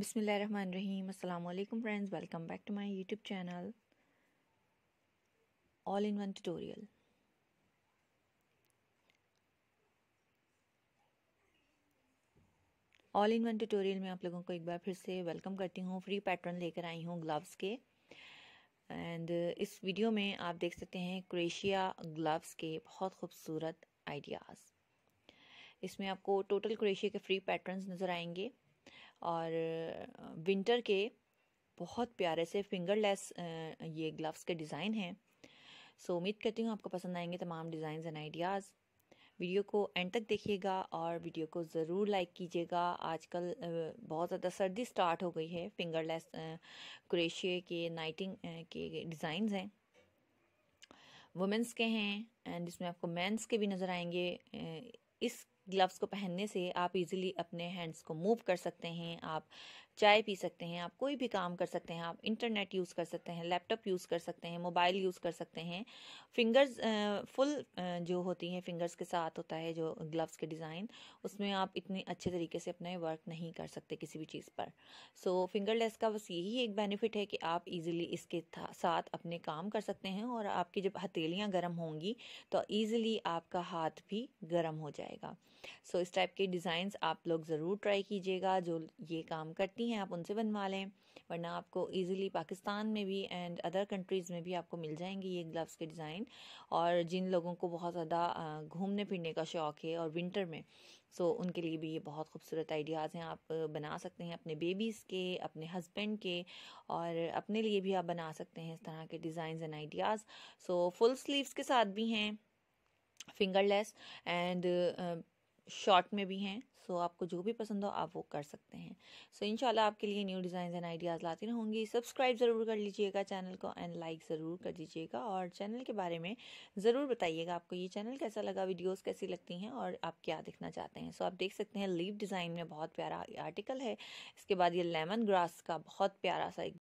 बिसमीम अल्लाम friends welcome back to my YouTube channel all in one tutorial all in one tutorial में आप लोगों को एक बार फिर से वेलकम करती हूँ फ्री पैटर्न लेकर आई हूँ ग्लव्स के एंड इस वीडियो में आप देख सकते हैं क्रेशिया ग्लव्स के बहुत खूबसूरत आइडियाज़ इसमें आपको टोटल क्रेशिया के फ्री पैटर्न्स नज़र आएंगे और विंटर के बहुत प्यारे से फिंगरलेस ये ग्लव्स के डिज़ाइन हैं सो उम्मीद करती हूँ आपको पसंद आएंगे तमाम डिज़ाइन एंड आइडियाज़ वीडियो को एंड तक देखिएगा और वीडियो को ज़रूर लाइक कीजिएगा आजकल बहुत ज़्यादा सर्दी स्टार्ट हो गई है फिंगरलेस क्रेशिये के नाइटिंग के डिज़ाइंस हैं वुमेंस के हैं एंड इसमें आपको मेंस के भी नज़र आएंगे इस ग्लव्स को पहनने से आप इजीली अपने हैंड्स को मूव कर सकते हैं आप चाय पी सकते हैं आप कोई भी काम कर सकते हैं आप इंटरनेट यूज़ कर सकते हैं लैपटॉप यूज़ कर सकते हैं मोबाइल यूज़ कर सकते हैं फिंगर्स फुल जो होती हैं फिंगर्स के साथ होता है जो ग्लव्स के डिज़ाइन उसमें आप इतने अच्छे तरीके से अपने वर्क नहीं कर सकते किसी भी चीज़ पर सो फिंगरलेस का बस यही एक बेनिफिट है कि आप इज़िली इसके साथ अपने काम कर सकते हैं और आपकी जब हथेलियाँ गर्म होंगी तो ईज़िली आपका हाथ भी गर्म हो जाएगा सो so, इस टाइप के डिज़ाइंस आप लोग ज़रूर ट्राई कीजिएगा जो ये काम करती नहीं हैं आप उनसे बनवा लें वरना आपको ईजिली पाकिस्तान में भी एंड अदर कंट्रीज़ में भी आपको मिल जाएंगी ये ग्लव्स के डिज़ाइन और जिन लोगों को बहुत ज़्यादा घूमने फिरने का शौक़ है और विंटर में सो so, उनके लिए भी ये बहुत खूबसूरत आइडियाज़ हैं आप बना सकते हैं अपने बेबीज़ के अपने हस्बैंड के और अपने लिए भी आप बना सकते हैं इस तरह के design and ideas so full sleeves के साथ भी हैं फिंगरलेस एंड शॉर्ट में भी हैं सो so, आपको जो भी पसंद हो आप वो कर सकते हैं सो so, आपके लिए न्यू डिज़ाइन एंड आइडियाज़ लाती रहूँगी सब्सक्राइब ज़रूर कर लीजिएगा चैनल को एंड लाइक ज़रूर कर दीजिएगा और चैनल के बारे में ज़रूर बताइएगा आपको ये चैनल कैसा लगा वीडियोज़ कैसी लगती हैं और आप क्या देखना चाहते हैं सो so, आप देख सकते हैं लीव डिज़ाइन में बहुत प्यारा आर्टिकल है इसके बाद ये लेमन ग्रास का बहुत प्यारा सा एक